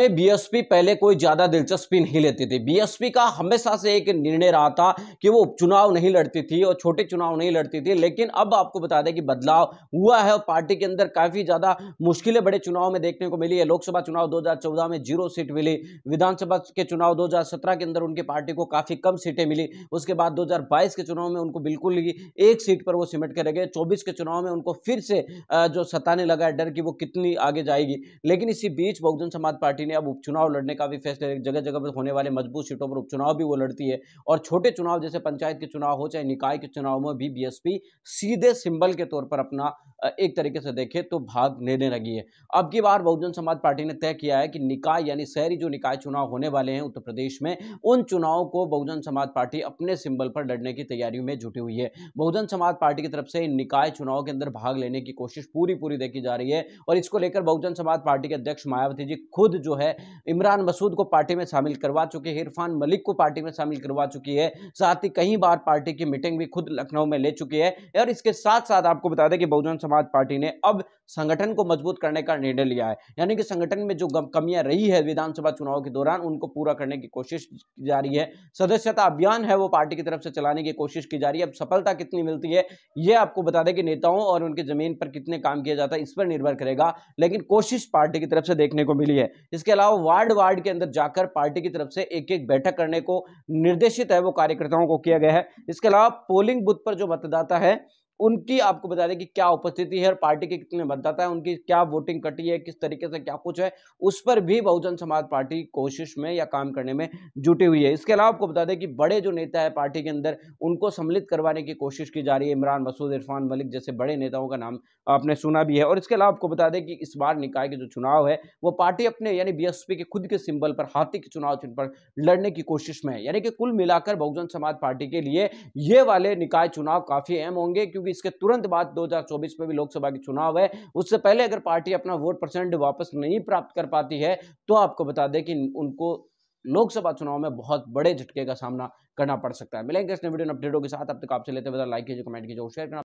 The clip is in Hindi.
में बीएसपी पहले कोई ज़्यादा दिलचस्पी नहीं लेती थी बीएसपी का हमेशा से एक निर्णय रहा था कि वो उपचुनाव नहीं लड़ती थी और छोटे चुनाव नहीं लड़ती थी लेकिन अब आपको बता दें कि बदलाव हुआ है और पार्टी के अंदर काफ़ी ज़्यादा मुश्किलें बड़े चुनाव में देखने को मिली है लोकसभा चुनाव दो में जीरो सीट मिली विधानसभा के चुनाव दो के अंदर उनकी पार्टी को काफ़ी कम सीटें मिली उसके बाद दो के चुनाव में उनको बिल्कुल एक सीट पर वो सिमट के रह गए चौबीस के चुनाव में उनको फिर से जो सताने लगा डर कि वो कितनी आगे जाएगी लेकिन इसी बीच बहुजन समाज पार्टी ने अब उपचुनाव लड़ने का भी फैसला जगह जगह पर होने वाले मजबूत सीटों पर उपचुनाव भी वो लड़ती है और छोटे चुनाव जैसे पंचायत के चुनाव हो चाहे निकाय के चुनाव में भी बी सीधे सिंबल के तौर पर अपना एक तरीके से देखे तो भाग लेने लगी है अब की बार बहुजन समाज पार्टी ने तय किया है कि निकाय यानी शहरी जो निकाय चुनाव होने वाले हैं उत्तर प्रदेश में उन चुनावों को बहुजन समाज पार्टी अपने सिंबल पर लड़ने की तैयारियों में जुटी हुई है बहुजन समाज पार्टी की तरफ से इन निकाय चुनाव के अंदर भाग लेने की कोशिश पूरी पूरी देखी जा रही है और इसको लेकर बहुजन समाज पार्टी के अध्यक्ष मायावती जी खुद जो है इमरान मसूद को पार्टी में शामिल करवा चुके हैं इरफान मलिक को पार्टी में शामिल करवा चुकी है साथ ही कई बार पार्टी की मीटिंग भी खुद लखनऊ में ले चुकी है और इसके साथ साथ आपको बता दें कि बहुजन समाज पार्टी ने अब संगठन को मजबूत करने का निर्णय लिया है यानी कि संगठन में जो कमियां रही है विधानसभा चुनाव के दौरान उनको पूरा करने की कोशिश की जा रही है सदस्यता अभियान है वो पार्टी की तरफ से चलाने की कोशिश की जा रही है अब सफलता कितनी मिलती है ये आपको बता दें कि नेताओं और उनकी जमीन पर कितने काम किया जाता है इस पर निर्भर करेगा लेकिन कोशिश पार्टी की तरफ से देखने को मिली है इसके अलावा वार्ड वार्ड के अंदर जाकर पार्टी की तरफ से एक एक बैठक करने को निर्देशित है वो कार्यकर्ताओं को किया गया है इसके अलावा पोलिंग बूथ पर जो मतदाता है उनकी आपको बता दें कि क्या उपस्थिति है और पार्टी के कितने मतदाता है उनकी क्या वोटिंग कटी है किस तरीके से क्या कुछ है उस पर भी बहुजन समाज पार्टी कोशिश में या काम करने में जुटी हुई है इसके अलावा आपको बता दें कि बड़े जो नेता है पार्टी के अंदर उनको सम्मिलित करवाने की कोशिश की जा रही है इमरान मसूद इरफान मलिक जैसे बड़े नेताओं का नाम आपने सुना भी है और इसके अलावा आपको बता दें कि इस बार निकाय के जो चुनाव है वो पार्टी अपने यानी बीएसपी के खुद के सिंबल पर हाथी के चुनाव चिन्ह पर लड़ने की कोशिश में है यानी कि कुल मिलाकर बहुजन समाज पार्टी के लिए ये वाले निकाय चुनाव काफी अहम होंगे क्योंकि भी इसके तुरंत बाद 2024 में भी लोकसभा के चुनाव है उससे पहले अगर पार्टी अपना वोट परसेंट वापस नहीं प्राप्त कर पाती है तो आपको बता दें कि उनको लोकसभा चुनाव में बहुत बड़े झटके का सामना करना पड़ सकता है मिलेंगे इस वीडियो अपडेटों के साथ अब तक आपसे लेते हैं लाइक कीजिए कमेंट कीजिए और शेयर करना